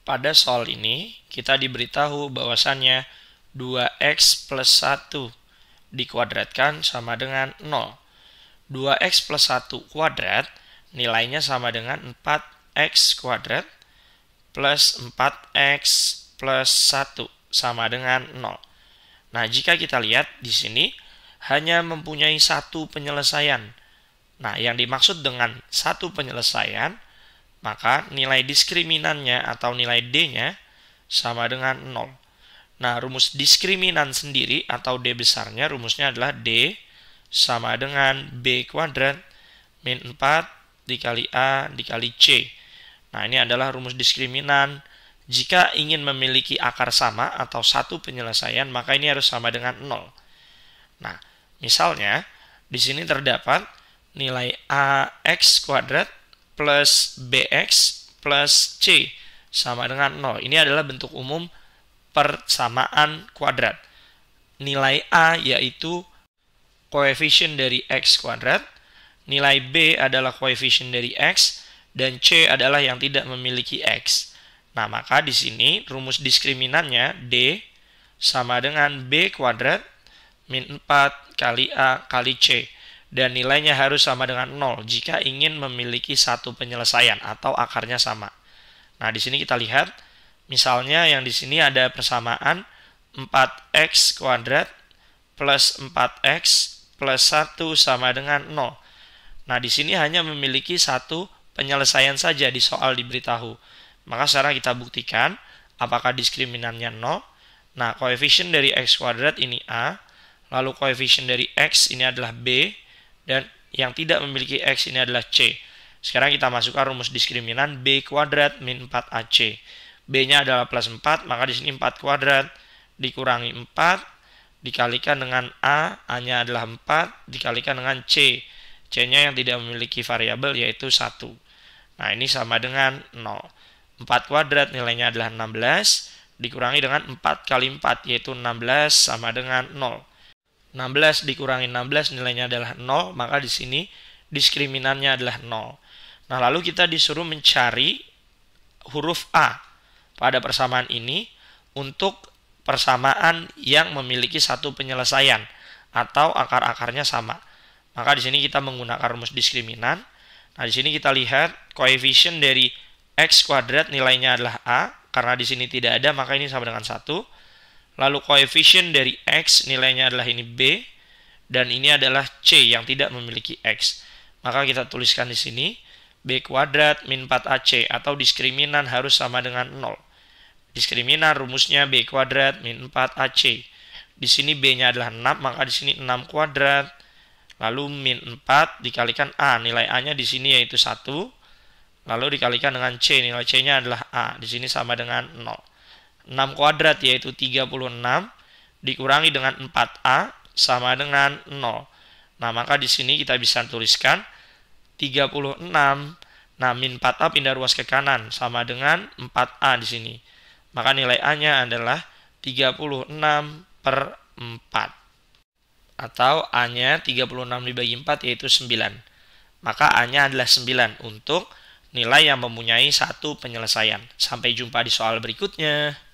Pada soal ini, kita diberitahu bahwasannya 2x plus 1 dikuadratkan sama dengan 0. 2x plus 1 kuadrat nilainya sama dengan 4x kuadrat plus 4x plus 1 sama dengan 0. Nah, jika kita lihat di sini hanya mempunyai satu penyelesaian. Nah, yang dimaksud dengan satu penyelesaian maka nilai diskriminannya atau nilai D-nya sama dengan 0. Nah, rumus diskriminan sendiri atau D besarnya rumusnya adalah D sama dengan B kuadrat min 4 dikali A dikali C. Nah, ini adalah rumus diskriminan. Jika ingin memiliki akar sama atau satu penyelesaian, maka ini harus sama dengan 0. Nah, misalnya di sini terdapat nilai AX kuadrat plus bx plus c sama dengan 0. Ini adalah bentuk umum persamaan kuadrat. Nilai a yaitu koefisien dari x kuadrat, nilai b adalah koefisien dari x, dan c adalah yang tidak memiliki x. Nah, maka di sini rumus diskriminannya d sama dengan b kuadrat min 4 kali a kali c dan nilainya harus sama dengan 0 jika ingin memiliki satu penyelesaian atau akarnya sama. Nah, di sini kita lihat misalnya yang di sini ada persamaan 4x kuadrat plus 4x plus 1 sama dengan 0. Nah, di sini hanya memiliki satu penyelesaian saja di soal diberitahu. Maka sekarang kita buktikan apakah diskriminannya 0. Nah, koefisien dari x kuadrat ini A, lalu koefisien dari x ini adalah B, dan yang tidak memiliki X ini adalah C. Sekarang kita masukkan rumus diskriminan B kuadrat min 4AC. B-nya adalah plus 4, maka di sini 4 kuadrat dikurangi 4, dikalikan dengan A, A-nya adalah 4, dikalikan dengan C. C-nya yang tidak memiliki variabel yaitu 1. Nah, ini sama dengan 0. 4 kuadrat nilainya adalah 16, dikurangi dengan 4 kali 4 yaitu 16 sama dengan 0. 16 dikurangi 16 nilainya adalah 0, maka di sini diskriminannya adalah 0. Nah, lalu kita disuruh mencari huruf A pada persamaan ini untuk persamaan yang memiliki satu penyelesaian atau akar-akarnya sama. Maka di sini kita menggunakan rumus diskriminan. Nah, di sini kita lihat koefisien dari x kuadrat nilainya adalah A, karena di sini tidak ada, maka ini sama dengan 1 Lalu koefisien dari X nilainya adalah ini B. Dan ini adalah C yang tidak memiliki X. Maka kita tuliskan di sini B kuadrat min 4AC atau diskriminan harus sama dengan 0. Diskriminan rumusnya B kuadrat min 4AC. Di sini B-nya adalah 6, maka di sini 6 kuadrat. Lalu min 4 dikalikan A. Nilai A-nya di sini yaitu 1. Lalu dikalikan dengan C. Nilai C-nya adalah A. Di sini sama dengan 0. 6 kuadrat yaitu 36 dikurangi dengan 4A sama dengan 0. Nah, maka di sini kita bisa tuliskan 36 nah min 4A pindah ruas ke kanan sama dengan 4A di sini. Maka nilai A-nya adalah 36 per 4. Atau A-nya 36 dibagi 4 yaitu 9. Maka A-nya adalah 9 untuk nilai yang mempunyai satu penyelesaian. Sampai jumpa di soal berikutnya.